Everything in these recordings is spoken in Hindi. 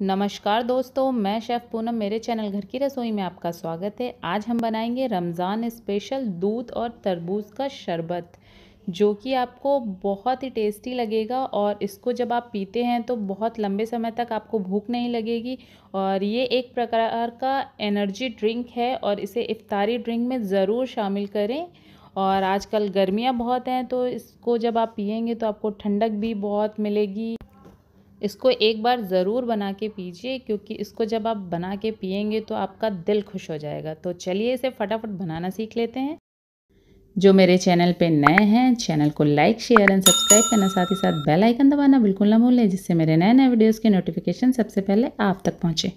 नमस्कार दोस्तों मैं शेफ़ पूनम मेरे चैनल घर की रसोई में आपका स्वागत है आज हम बनाएंगे रमज़ान स्पेशल दूध और तरबूज का शरबत जो कि आपको बहुत ही टेस्टी लगेगा और इसको जब आप पीते हैं तो बहुत लंबे समय तक आपको भूख नहीं लगेगी और ये एक प्रकार का एनर्जी ड्रिंक है और इसे इफ्तारी ड्रिंक में ज़रूर शामिल करें और आजकल गर्मियाँ बहुत हैं तो इसको जब आप पियेंगे तो आपको ठंडक भी बहुत मिलेगी इसको एक बार ज़रूर बना के पीजिए क्योंकि इसको जब आप बना के पियेंगे तो आपका दिल खुश हो जाएगा तो चलिए इसे फटाफट बनाना सीख लेते हैं जो मेरे चैनल पे नए हैं चैनल को लाइक शेयर एंड सब्सक्राइब करना साथ ही साथ बेल आइकन दबाना बिल्कुल ना भूलें जिससे मेरे नए नए वीडियोस के नोटिफिकेशन सबसे पहले आप तक पहुँचे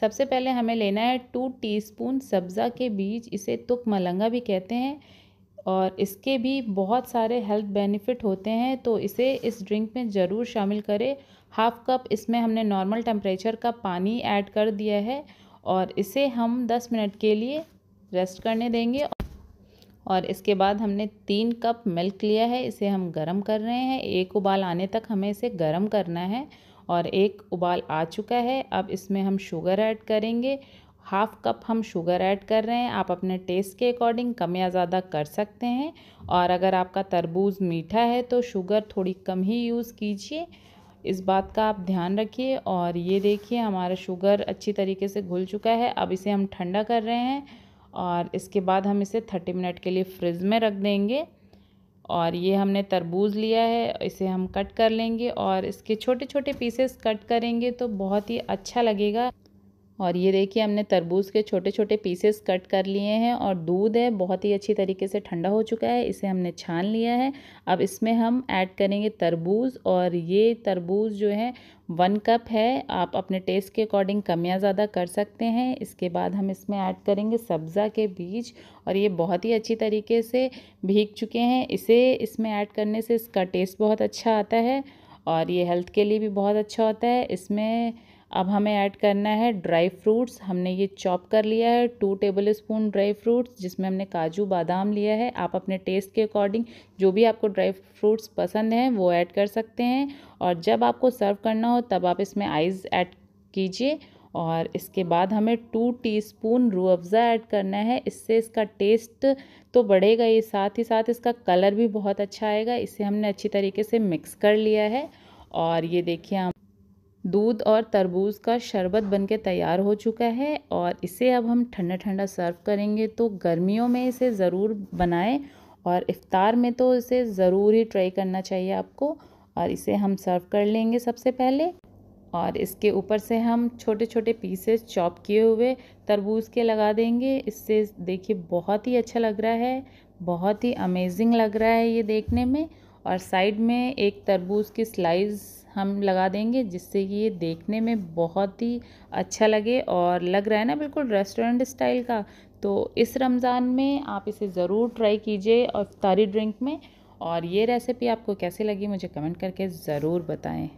सबसे पहले हमें लेना है टू टीस्पून सब्ज़ा के बीज इसे तुक मलंगा भी कहते हैं और इसके भी बहुत सारे हेल्थ बेनिफिट होते हैं तो इसे इस ड्रिंक में ज़रूर शामिल करें हाफ़ कप इसमें हमने नॉर्मल टेम्परेचर का पानी ऐड कर दिया है और इसे हम 10 मिनट के लिए रेस्ट करने देंगे और इसके बाद हमने तीन कप मिल्क लिया है इसे हम गरम कर रहे हैं एक उबाल आने तक हमें इसे गरम करना है और एक उबाल आ चुका है अब इसमें हम शुगर ऐड करेंगे हाफ़ कप हम शुगर ऐड कर रहे हैं आप अपने टेस्ट के अकॉर्डिंग कम या ज़्यादा कर सकते हैं और अगर आपका तरबूज मीठा है तो शुगर थोड़ी कम ही यूज़ कीजिए इस बात का आप ध्यान रखिए और ये देखिए हमारा शुगर अच्छी तरीके से घुल चुका है अब इसे हम ठंडा कर रहे हैं और इसके बाद हम इसे थर्टी मिनट के लिए फ्रिज में रख देंगे और ये हमने तरबूज लिया है इसे हम कट कर लेंगे और इसके छोटे छोटे पीसेस कट करेंगे तो बहुत ही अच्छा लगेगा और ये देखिए हमने तरबूज के छोटे छोटे पीसेस कट कर लिए हैं और दूध है बहुत ही अच्छी तरीके से ठंडा हो चुका है इसे हमने छान लिया है अब इसमें हम ऐड करेंगे तरबूज और ये तरबूज जो है वन कप है आप अपने टेस्ट के अकॉर्डिंग कम या ज़्यादा कर सकते हैं इसके बाद हम इसमें ऐड करेंगे सब्ज़ा के बीज और ये बहुत ही अच्छी तरीके से भीग चुके हैं इसे इसमें ऐड करने से इसका टेस्ट बहुत अच्छा आता है और ये हेल्थ के लिए भी बहुत अच्छा होता है इसमें अब हमें ऐड करना है ड्राई फ्रूट्स हमने ये चॉप कर लिया है two tablespoon dry fruits जिसमें हमने काजू बादाम लिया है आप अपने टेस्ट के अकॉर्डिंग जो भी आपको ड्राई फ्रूट्स पसंद हैं वो ऐड कर सकते हैं और जब आपको सर्व करना हो तब आप इसमें आइस ऐड कीजिए और इसके बाद हमें टू टीस्पून रू अफ़ज़ा ऐड करना है इससे इसका टेस्ट तो बढ़ेगा ही साथ ही साथ इसका कलर भी बहुत अच्छा आएगा इसे हमने अच्छी तरीके से मिक्स कर लिया है और ये देखिए हम दूध और तरबूज का शरबत बनके तैयार हो चुका है और इसे अब हम ठंडा ठंडा सर्व करेंगे तो गर्मियों में इसे ज़रूर बनाएं और इफ़ार में तो इसे ज़रूर ही ट्राई करना चाहिए आपको और इसे हम सर्व कर लेंगे सबसे पहले और इसके ऊपर से हम छोटे छोटे पीसेस चॉप किए हुए तरबूज के लगा देंगे इससे देखिए बहुत ही अच्छा लग रहा है बहुत ही अमेजिंग लग रहा है ये देखने में और साइड में एक तरबूज की स्लाइस हम लगा देंगे जिससे कि ये देखने में बहुत ही अच्छा लगे और लग रहा है ना बिल्कुल रेस्टोरेंट स्टाइल का तो इस रमज़ान में आप इसे ज़रूर ट्राई कीजिए और तारी ड्रिंक में और ये रेसिपी आपको कैसे लगी मुझे कमेंट करके ज़रूर बताएं